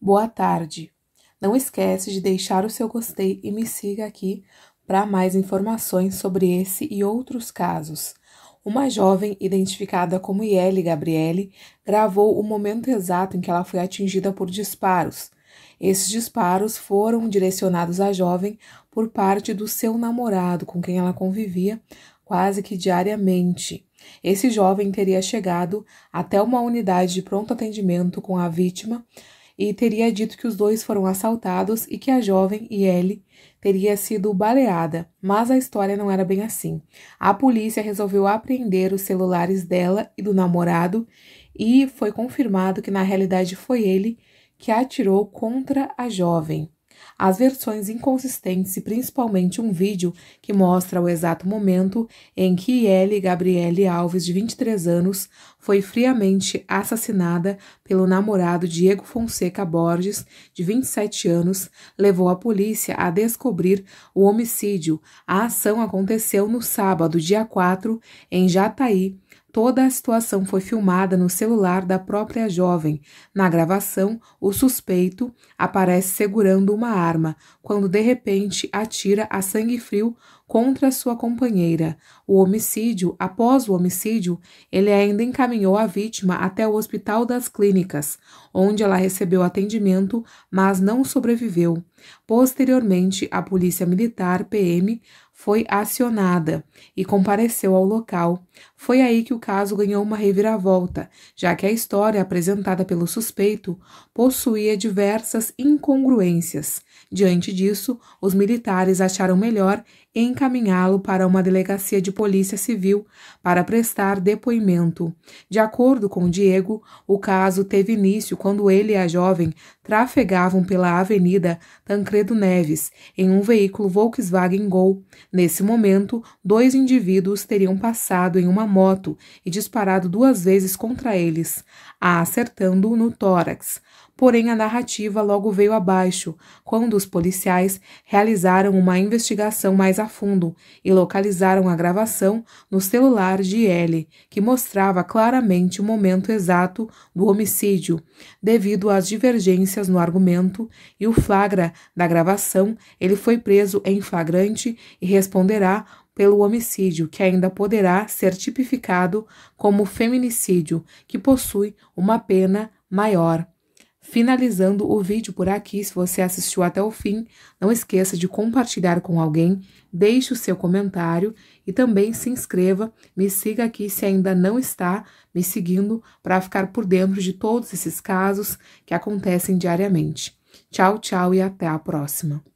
Boa tarde. Não esquece de deixar o seu gostei e me siga aqui para mais informações sobre esse e outros casos. Uma jovem identificada como Iele Gabriele gravou o momento exato em que ela foi atingida por disparos. Esses disparos foram direcionados à jovem por parte do seu namorado, com quem ela convivia quase que diariamente. Esse jovem teria chegado até uma unidade de pronto atendimento com a vítima e teria dito que os dois foram assaltados e que a jovem e ele teria sido baleada, mas a história não era bem assim. A polícia resolveu apreender os celulares dela e do namorado e foi confirmado que na realidade foi ele que atirou contra a jovem. As versões inconsistentes e principalmente um vídeo que mostra o exato momento em que Ellie Gabriele Alves, de 23 anos, foi friamente assassinada pelo namorado Diego Fonseca Borges, de 27 anos, levou a polícia a descobrir o homicídio. A ação aconteceu no sábado, dia 4, em Jataí, Toda a situação foi filmada no celular da própria jovem. Na gravação, o suspeito aparece segurando uma arma, quando de repente atira a sangue frio contra sua companheira. O homicídio, após o homicídio, ele ainda encaminhou a vítima até o Hospital das Clínicas, onde ela recebeu atendimento, mas não sobreviveu. Posteriormente, a Polícia Militar, PM, foi acionada e compareceu ao local. Foi aí que o caso ganhou uma reviravolta, já que a história apresentada pelo suspeito possuía diversas incongruências. Diante disso, os militares acharam melhor encaminhá-lo para uma delegacia de polícia civil para prestar depoimento. De acordo com Diego, o caso teve início quando ele e a jovem trafegavam pela Avenida Tancredo Neves em um veículo Volkswagen Gol. Nesse momento, dois indivíduos teriam passado em uma moto e disparado duas vezes contra eles, a acertando no tórax. Porém, a narrativa logo veio abaixo quando os policiais realizaram uma investigação mais a fundo e localizaram a gravação no celular de Ellie, que mostrava claramente o momento exato do homicídio, devido às divergências no argumento e o flagra da gravação, ele foi preso em flagrante e responderá pelo homicídio, que ainda poderá ser tipificado como feminicídio, que possui uma pena maior. Finalizando o vídeo por aqui, se você assistiu até o fim, não esqueça de compartilhar com alguém, deixe o seu comentário e também se inscreva, me siga aqui se ainda não está me seguindo para ficar por dentro de todos esses casos que acontecem diariamente. Tchau, tchau e até a próxima.